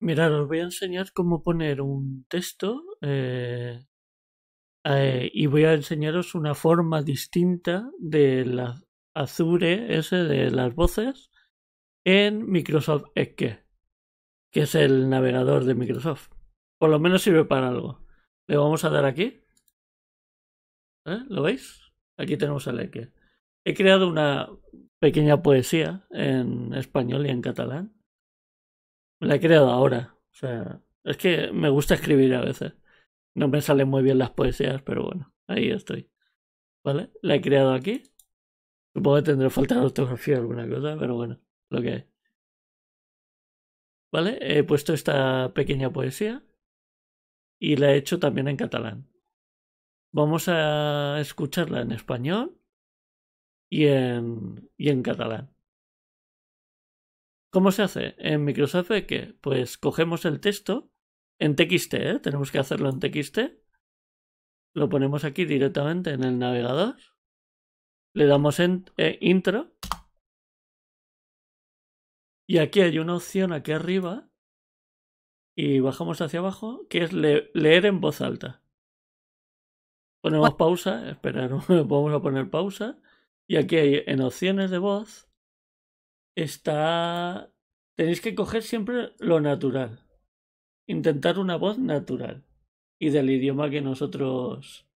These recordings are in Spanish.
Mirad, os voy a enseñar cómo poner un texto eh, eh, y voy a enseñaros una forma distinta de la Azure, ese de las voces, en Microsoft Edge, que es el navegador de Microsoft. Por lo menos sirve para algo. Le vamos a dar aquí. ¿Eh? ¿Lo veis? Aquí tenemos el Edge. He creado una pequeña poesía en español y en catalán la he creado ahora. O sea, es que me gusta escribir a veces. No me salen muy bien las poesías, pero bueno, ahí estoy. ¿Vale? La he creado aquí. Supongo que tendré falta de ortografía o alguna cosa, pero bueno, lo que hay. ¿Vale? He puesto esta pequeña poesía y la he hecho también en catalán. Vamos a escucharla en español y en, y en catalán. ¿Cómo se hace? En Microsoft que pues cogemos el texto en TXT, ¿eh? tenemos que hacerlo en TXT. Lo ponemos aquí directamente en el navegador. Le damos en eh, intro. Y aquí hay una opción aquí arriba. Y bajamos hacia abajo, que es leer en voz alta. Ponemos pausa, esperar, vamos a poner pausa. Y aquí hay en opciones de voz está... Tenéis que coger siempre lo natural. Intentar una voz natural. Y del idioma que nosotros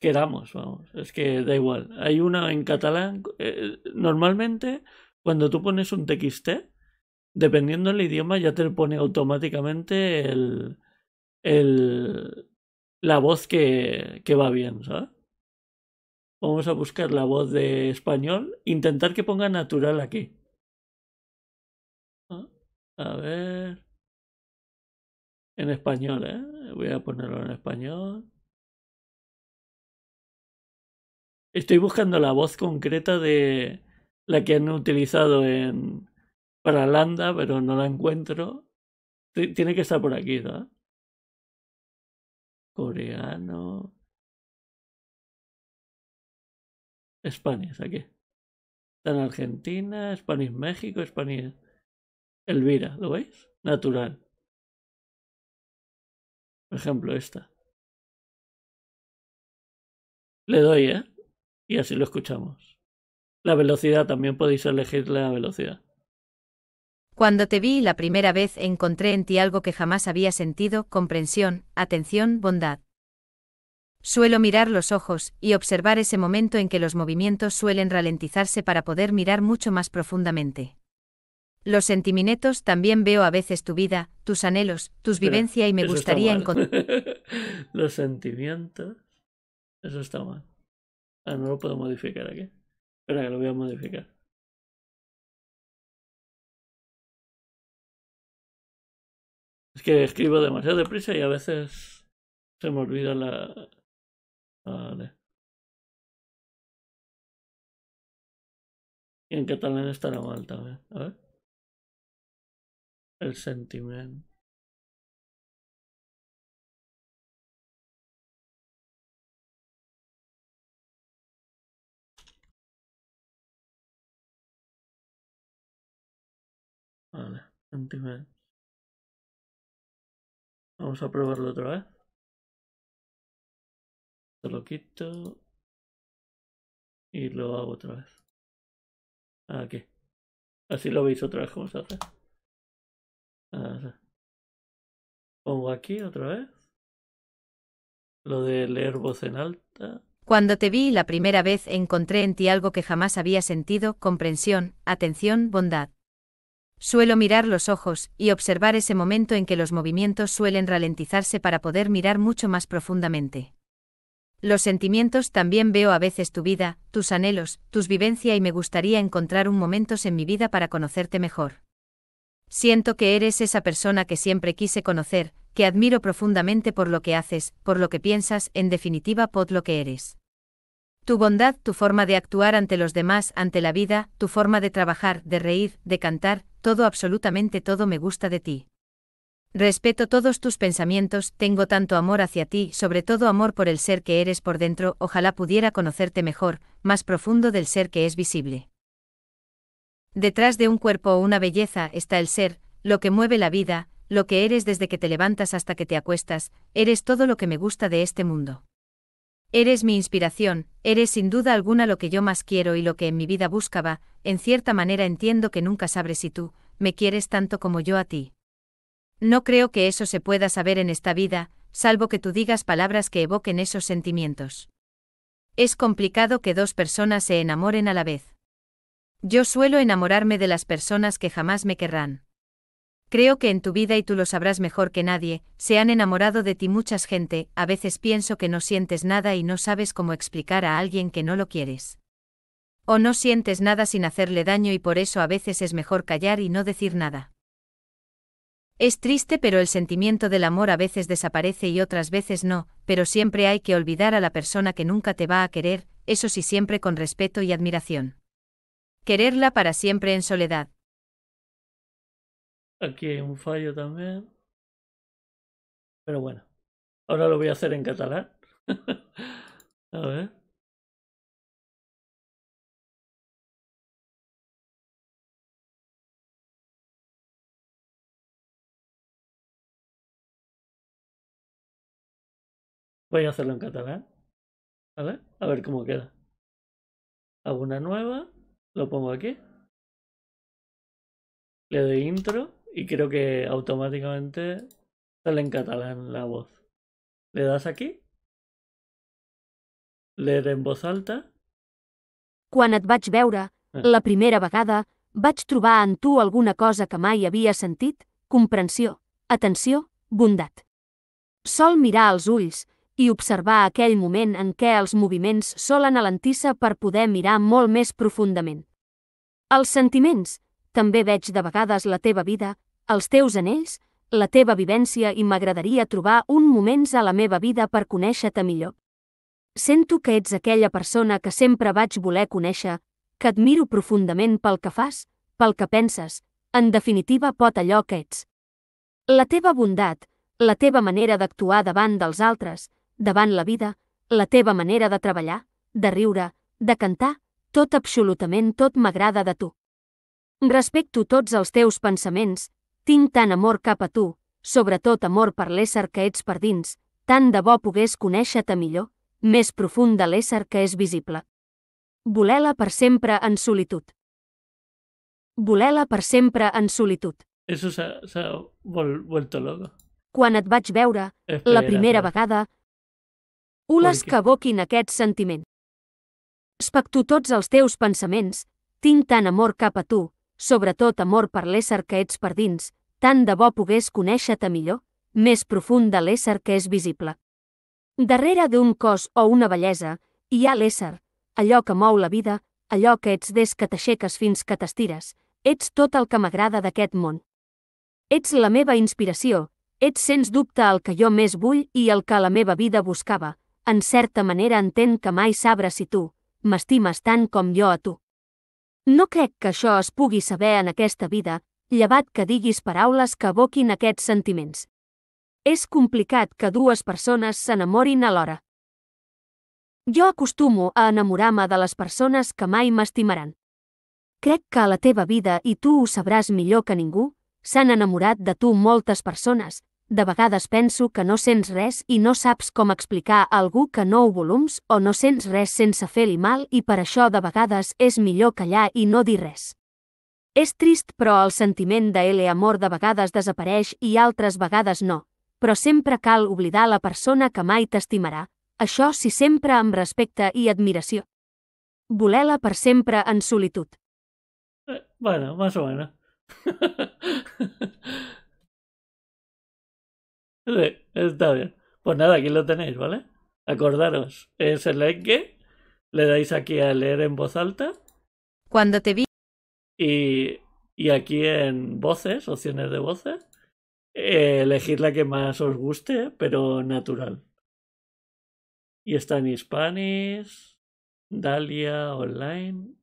queramos, vamos. Es que da igual. Hay una en catalán. Eh, normalmente, cuando tú pones un TXT, dependiendo del idioma, ya te pone automáticamente el, el, la voz que, que va bien, ¿sabes? Vamos a buscar la voz de español. Intentar que ponga natural aquí. Ah, a ver. En español, ¿eh? Voy a ponerlo en español. Estoy buscando la voz concreta de la que han utilizado en para Landa, pero no la encuentro. Tiene que estar por aquí, ¿no? Coreano. España aquí. Está en Argentina, es México, España. Elvira, ¿lo veis? Natural. ejemplo, esta. Le doy, ¿eh? Y así lo escuchamos. La velocidad, también podéis elegir la velocidad. Cuando te vi la primera vez encontré en ti algo que jamás había sentido, comprensión, atención, bondad. Suelo mirar los ojos y observar ese momento en que los movimientos suelen ralentizarse para poder mirar mucho más profundamente. Los sentiminetos también veo a veces tu vida, tus anhelos, tus vivencias y me gustaría encontrar. los sentimientos. Eso está mal. Ah, no lo puedo modificar aquí. Espera que lo voy a modificar. Es que escribo demasiado deprisa y a veces se me olvida la, Vale. Y en catalán estará mal también. A ver. El sentimiento. Vale, sentimiento. Vamos a probarlo otra vez lo quito. Y lo hago otra vez. Aquí. Ah, Así lo veis otra vez cómo ah, Pongo aquí otra vez. Lo de leer voz en alta. Cuando te vi la primera vez encontré en ti algo que jamás había sentido, comprensión, atención, bondad. Suelo mirar los ojos y observar ese momento en que los movimientos suelen ralentizarse para poder mirar mucho más profundamente. Los sentimientos también veo a veces tu vida, tus anhelos, tus vivencias y me gustaría encontrar un momentos en mi vida para conocerte mejor. Siento que eres esa persona que siempre quise conocer, que admiro profundamente por lo que haces, por lo que piensas, en definitiva pod lo que eres. Tu bondad, tu forma de actuar ante los demás, ante la vida, tu forma de trabajar, de reír, de cantar, todo absolutamente todo me gusta de ti. Respeto todos tus pensamientos, tengo tanto amor hacia ti, sobre todo amor por el ser que eres por dentro, ojalá pudiera conocerte mejor, más profundo del ser que es visible. Detrás de un cuerpo o una belleza está el ser, lo que mueve la vida, lo que eres desde que te levantas hasta que te acuestas, eres todo lo que me gusta de este mundo. Eres mi inspiración, eres sin duda alguna lo que yo más quiero y lo que en mi vida buscaba, en cierta manera entiendo que nunca sabré si tú, me quieres tanto como yo a ti. No creo que eso se pueda saber en esta vida, salvo que tú digas palabras que evoquen esos sentimientos. Es complicado que dos personas se enamoren a la vez. Yo suelo enamorarme de las personas que jamás me querrán. Creo que en tu vida, y tú lo sabrás mejor que nadie, se han enamorado de ti muchas gente, a veces pienso que no sientes nada y no sabes cómo explicar a alguien que no lo quieres. O no sientes nada sin hacerle daño y por eso a veces es mejor callar y no decir nada. Es triste pero el sentimiento del amor a veces desaparece y otras veces no, pero siempre hay que olvidar a la persona que nunca te va a querer, eso sí siempre con respeto y admiración. Quererla para siempre en soledad. Aquí hay un fallo también. Pero bueno, ahora lo voy a hacer en catalán. a ver. Voy a hacerlo en catalán. ¿Vale? A ver cómo queda. Hago una nueva. Lo pongo aquí. Le doy intro y creo que automáticamente sale en catalán la voz. Le das aquí. Leer en voz alta. Quan et vaig veure, eh. la primera vegada, vaig trobar en tu alguna cosa que mai havia sentit, comprensió, atenció, bondat. Sol mirar als ulls, i observar aquell moment en què els moviments solen alentir-se per poder mirar molt més profundament. Els sentiments, també veig de vegades la teva vida, els teus anells, la teva vivència i m'agradaria trobar un moments a la meva vida per conèixer-te millor. Sento que ets aquella persona que sempre vaig voler conèixer, que admiro profundament pel que fas, pel que penses, en definitiva pot allò que ets. La teva bondat, la teva manera d'actuar davant dels altres, davant la vida, la teva manera de treballar, de riure, de cantar, tot absolutament tot m'agrada de tu. Respecto tots els teus pensaments, tinc tant amor cap a tu, sobretot amor per l'ésser que ets per dins, tant de bo pogués conèixer-te millor, més profund de l'ésser que és visible. Volela per sempre en solitud. Volela per sempre en solitud. Eso s'ha vuelto loco. Quan et vaig veure, la primera vegada, Ules que aboquin aquest sentiment. Especto tots els teus pensaments, tinc tant amor cap a tu, sobretot amor per l'ésser que ets per dins, tant de bo pogués conèixer-te millor, més profund de l'ésser que és visible. Darrere d'un cos o una bellesa, hi ha l'ésser, allò que mou la vida, allò que ets des que t'aixeques fins que t'estires, ets tot el que m'agrada d'aquest món. Ets la meva inspiració, ets sens dubte el que jo més vull i el que la meva vida buscava, en certa manera entenc que mai sabrà si tu m'estimes tant com jo a tu. No crec que això es pugui saber en aquesta vida, llevat que diguis paraules que aboquin aquests sentiments. És complicat que dues persones s'enamorin alhora. Jo acostumo a enamorar-me de les persones que mai m'estimaran. Crec que a la teva vida, i tu ho sabràs millor que ningú, s'han enamorat de tu moltes persones, de vegades penso que no sents res i no saps com explicar a algú que no ho volums o no sents res sense fer-li mal i per això de vegades és millor callar i no dir res. És trist però el sentiment de L amor de vegades desapareix i altres vegades no, però sempre cal oblidar la persona que mai t'estimarà, això sí sempre amb respecte i admiració. Volela per sempre en solitud. Eh, bueno, más o menos. está bien. Pues nada, aquí lo tenéis, ¿vale? Acordaros, es el like le dais aquí a leer en voz alta. Cuando te vi. Y, y aquí en voces, opciones de voces, eh, elegir la que más os guste, pero natural. Y está en Hispanis, Dalia Online.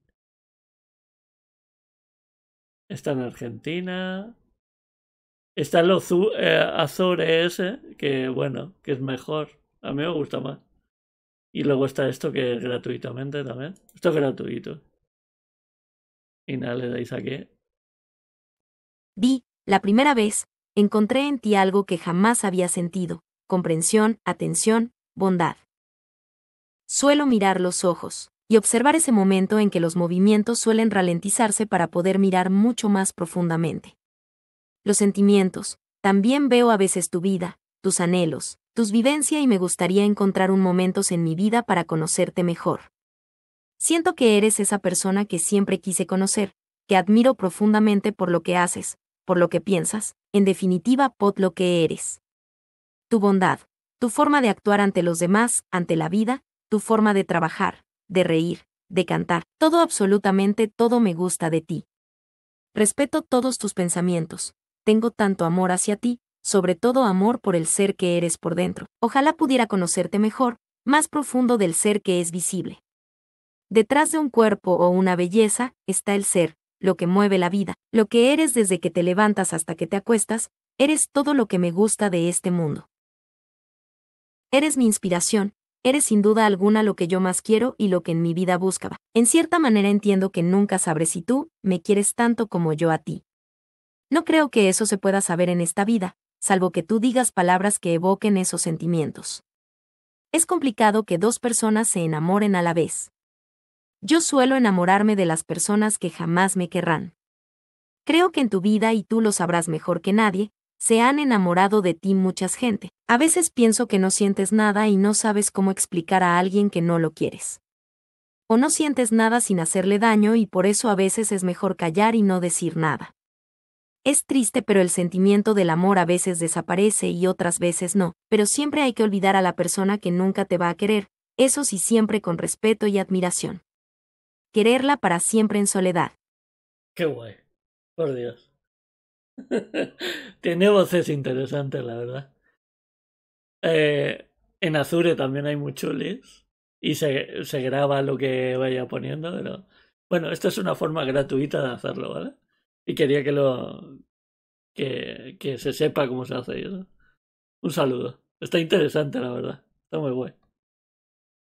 Está en Argentina. Está los eh, Azores, que bueno, que es mejor. A mí me gusta más. Y luego está esto que gratuitamente también. Esto es gratuito. Y nada, le dais aquí. Vi, la primera vez, encontré en ti algo que jamás había sentido. Comprensión, atención, bondad. Suelo mirar los ojos y observar ese momento en que los movimientos suelen ralentizarse para poder mirar mucho más profundamente los sentimientos, también veo a veces tu vida, tus anhelos, tus vivencias y me gustaría encontrar un momento en mi vida para conocerte mejor. Siento que eres esa persona que siempre quise conocer, que admiro profundamente por lo que haces, por lo que piensas, en definitiva por lo que eres. Tu bondad, tu forma de actuar ante los demás, ante la vida, tu forma de trabajar, de reír, de cantar, todo absolutamente todo me gusta de ti. Respeto todos tus pensamientos, tengo tanto amor hacia ti, sobre todo amor por el ser que eres por dentro. Ojalá pudiera conocerte mejor, más profundo del ser que es visible. Detrás de un cuerpo o una belleza está el ser, lo que mueve la vida, lo que eres desde que te levantas hasta que te acuestas, eres todo lo que me gusta de este mundo. Eres mi inspiración, eres sin duda alguna lo que yo más quiero y lo que en mi vida buscaba. En cierta manera entiendo que nunca sabré si tú me quieres tanto como yo a ti. No creo que eso se pueda saber en esta vida, salvo que tú digas palabras que evoquen esos sentimientos. Es complicado que dos personas se enamoren a la vez. Yo suelo enamorarme de las personas que jamás me querrán. Creo que en tu vida, y tú lo sabrás mejor que nadie, se han enamorado de ti muchas gente. A veces pienso que no sientes nada y no sabes cómo explicar a alguien que no lo quieres. O no sientes nada sin hacerle daño y por eso a veces es mejor callar y no decir nada. Es triste pero el sentimiento del amor a veces desaparece y otras veces no, pero siempre hay que olvidar a la persona que nunca te va a querer, eso sí siempre con respeto y admiración. Quererla para siempre en soledad. Qué guay, por Dios. Tiene voces interesantes, la verdad. Eh, en Azure también hay Liz. y se, se graba lo que vaya poniendo, pero bueno, esta es una forma gratuita de hacerlo, ¿vale? y quería que lo que, que se sepa cómo se hace eso. Un saludo. Está interesante, la verdad. Está muy bueno.